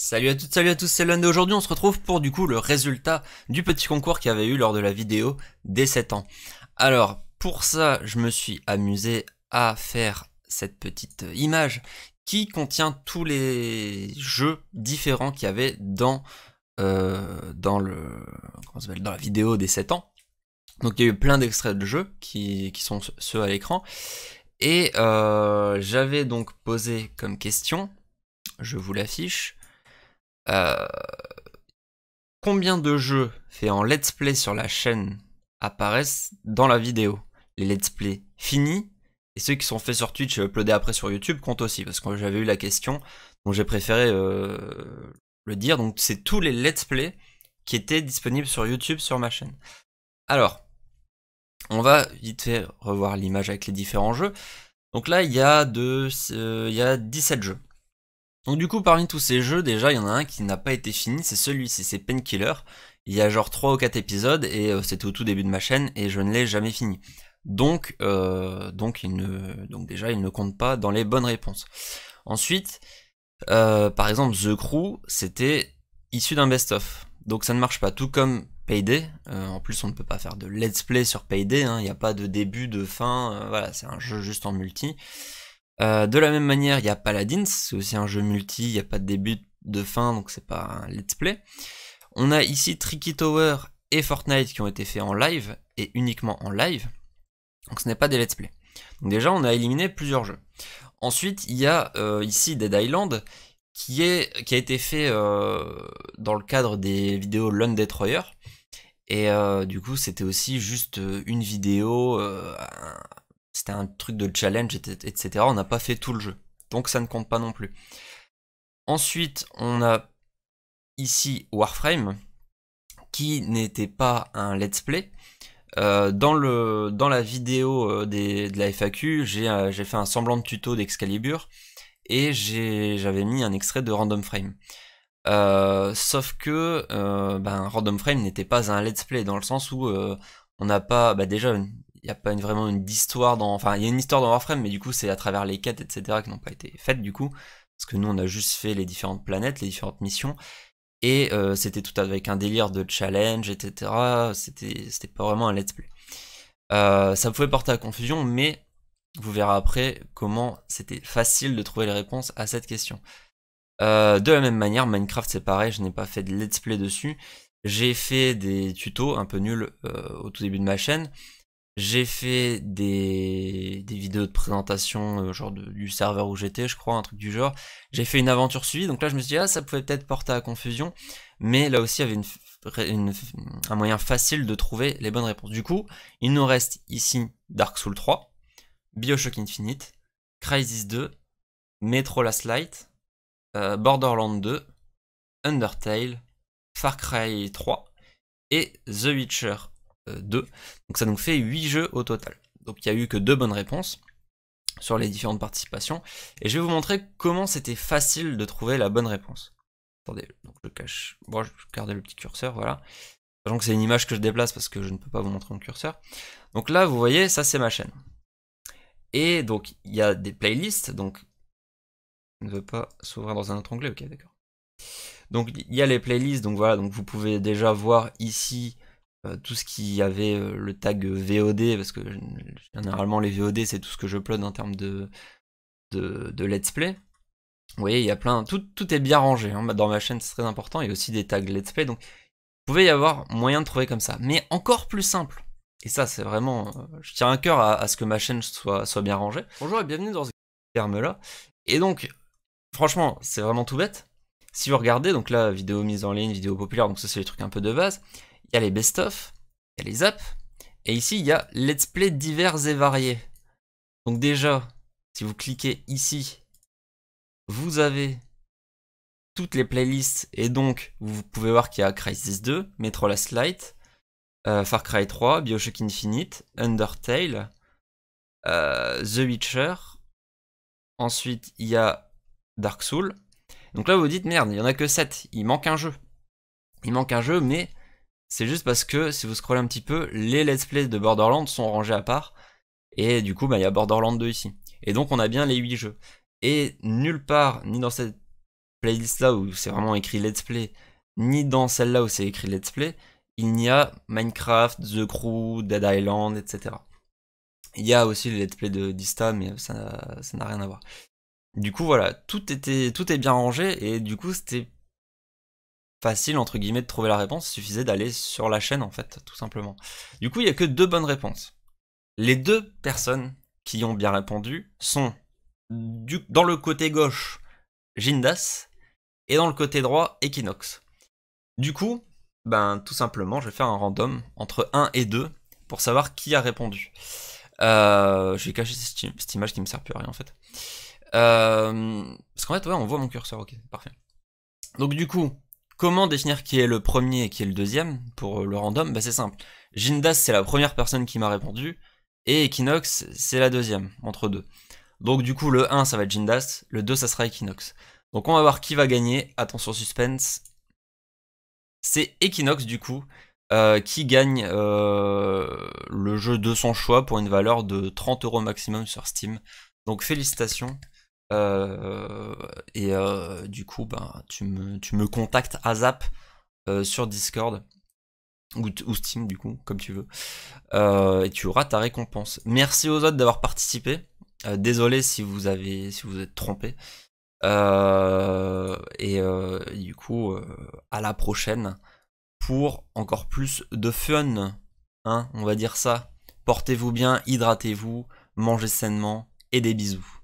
Salut à toutes, salut à tous, c'est Lund et aujourd'hui on se retrouve pour du coup le résultat du petit concours qu'il y avait eu lors de la vidéo des 7 ans. Alors pour ça je me suis amusé à faire cette petite image qui contient tous les jeux différents qu'il y avait dans, euh, dans, le, dans la vidéo des 7 ans. Donc il y a eu plein d'extraits de jeux qui, sont ceux à l'écran. Et euh, j'avais donc posé comme question, je vous l'affiche, euh, combien de jeux faits en let's play sur la chaîne apparaissent dans la vidéo Les let's play finis et ceux qui sont faits sur Twitch et uploadés après sur YouTube comptent aussi, parce que j'avais eu la question, donc j'ai préféré euh, le dire. Donc c'est tous les let's play qui étaient disponibles sur YouTube sur ma chaîne. Alors, on va vite fait revoir l'image avec les différents jeux. Donc là, il y a, de, euh, il y a 17 jeux. Donc du coup, parmi tous ces jeux, déjà, il y en a un qui n'a pas été fini, c'est celui-ci, c'est Painkiller. Il y a genre 3 ou 4 épisodes, et euh, c'était au tout début de ma chaîne, et je ne l'ai jamais fini. Donc, euh, donc, il ne, donc déjà, il ne compte pas dans les bonnes réponses. Ensuite, euh, par exemple, The Crew, c'était issu d'un best-of. Donc ça ne marche pas, tout comme Payday. en plus, on ne peut pas faire de let's play sur Payday, hein. il n'y a pas de début, de fin, voilà, c'est un jeu juste en multi. Euh, de la même manière, il y a Paladins, c'est aussi un jeu multi, il n'y a pas de début de fin, donc c'est pas un let's play. On a ici Tricky Tower et Fortnite qui ont été faits en live, et uniquement en live, donc ce n'est pas des let's play. Donc déjà, on a éliminé plusieurs jeux. Ensuite, il y a euh, ici Dead Island, qui, est, qui a été fait euh, dans le cadre des vidéos Lone Destroyer, et du coup, c'était aussi juste une vidéo, c'était un truc de challenge, etc. On n'a pas fait tout le jeu. Donc ça ne compte pas non plus. Ensuite, on a ici Warframe, qui n'était pas un let's play. Euh, dans, le, dans la vidéo euh, de la FAQ, euh, j'ai fait un semblant de tuto d'Excalibur et j'avais mis un extrait de Random Frame. sauf que ben, Random Frame n'était pas un let's play dans le sens où on n'a pas bah, déjà il n'y a pas une, vraiment une histoire dans. Enfin, il y a une histoire dans Warframe, mais du coup, c'est à travers les quêtes, etc., qui n'ont pas été faites, du coup. Parce que nous, on a juste fait les différentes planètes, les différentes missions. Et euh, c'était tout avec un délire de challenge, etc. C'était pas vraiment un let's play. Euh, ça pouvait porter à confusion, mais vous verrez après comment c'était facile de trouver les réponses à cette question. Euh, de la même manière, Minecraft c'est pareil, je n'ai pas fait de let's play dessus. J'ai fait des tutos un peu nuls au tout début de ma chaîne. J'ai fait des, vidéos de présentation, euh, genre du serveur où j'étais, je crois, un truc du genre. J'ai fait une aventure suivie, donc là je me suis dit, ah, ça pouvait peut-être porter à confusion, mais là aussi il y avait un moyen facile de trouver les bonnes réponses. Du coup, il nous reste ici Dark Souls 3, Bioshock Infinite, Crisis 2, Metro Last Light, euh, Borderlands 2, Undertale, Far Cry 3 et The Witcher 2. Donc ça nous fait 8 jeux au total. Donc il n'y a eu que 2 bonnes réponses sur les différentes participations. Et je vais vous montrer comment c'était facile de trouver la bonne réponse. Attendez, donc je cache. Bon, je garder le petit curseur, voilà. Sachant que c'est une image que je déplace parce que je ne peux pas vous montrer mon curseur. Donc là, vous voyez, ça c'est ma chaîne. Et donc, il y a des playlists. Donc, je ne veut pas s'ouvrir dans un autre onglet. Ok, d'accord. Donc, il y a les playlists. Donc voilà, donc vous pouvez déjà voir ici euh, tout ce qui avait euh, le tag VOD, parce que généralement les VOD c'est tout ce que je plug en termes de, de, let's play. Vous voyez, il y a plein, tout, tout est bien rangé hein. bah, dans ma chaîne, c'est très important. Il y a aussi des tags let's play, donc il pouvait y avoir moyen de trouver comme ça. Mais encore plus simple, et ça c'est vraiment, euh, je tiens un cœur à, ce que ma chaîne soit, soit bien rangée. Bonjour et bienvenue dans ce terme-là. Et donc, franchement, c'est vraiment tout bête. Si vous regardez, donc là, vidéo mise en ligne, vidéo populaire, donc ça c'est les trucs un peu de base il y a les best-of, il y a les apps, et ici il y a let's play divers et variés. Donc déjà, si vous cliquez ici, vous avez toutes les playlists, et donc vous pouvez voir qu'il y a Crisis 2, Metro Last Light, euh, Far Cry 3, Bioshock Infinite, Undertale, euh, The Witcher, ensuite il y a Dark Souls. Donc là vous, vous dites merde, il n'y en a que 7, il manque un jeu. Il manque un jeu, mais c'est juste parce que si vous scrollez un petit peu, les let's play de Borderlands sont rangés à part. Et du coup, bah, il y a Borderlands 2 ici. Et donc on a bien les 8 jeux. Et nulle part, ni dans cette playlist là où c'est vraiment écrit let's play, ni dans celle-là où c'est écrit let's play, il n'y a Minecraft, The Crew, Dead Island, etc. Il y a aussi les let's play de Dista, mais ça n'a rien à voir. Du coup, voilà, tout, était, tout est bien rangé et du coup, c'était facile entre guillemets de trouver la réponse, il suffisait d'aller sur la chaîne en fait, tout simplement. Du coup, il n'y a que deux bonnes réponses. Les deux personnes qui ont bien répondu sont dans le côté gauche Jindas, et dans le côté droit Equinox. Du coup, ben tout simplement, je vais faire un random entre 1 et 2 pour savoir qui a répondu. Euh, je vais cacher cette image qui me sert plus à rien en fait. Euh, parce qu'en fait, on voit mon curseur, ok, parfait. Donc du coup, Comment définir qui est le premier et qui est le deuxième pour euh, le random bah, C'est simple. Jindas, c'est la première personne qui m'a répondu, et Equinox, c'est la deuxième, entre deux. Donc du coup, le 1, ça va être Jindas, le 2, ça sera Equinox. Donc on va voir qui va gagner. Attention suspense. C'est Equinox du coup euh, qui gagne euh, le jeu de son choix pour une valeur de 30 euros maximum sur Steam. Donc félicitations. Euh, et euh, du coup, ben, tu, me, tu me contactes à Zap euh, sur Discord ou, Steam, du coup, comme tu veux. et tu auras ta récompense. Merci aux autres d'avoir participé. désolé si vous avez si vous êtes trompé. et du coup, à la prochaine pour encore plus de fun. Hein, on va dire ça. Portez-vous bien, hydratez-vous, mangez sainement et des bisous.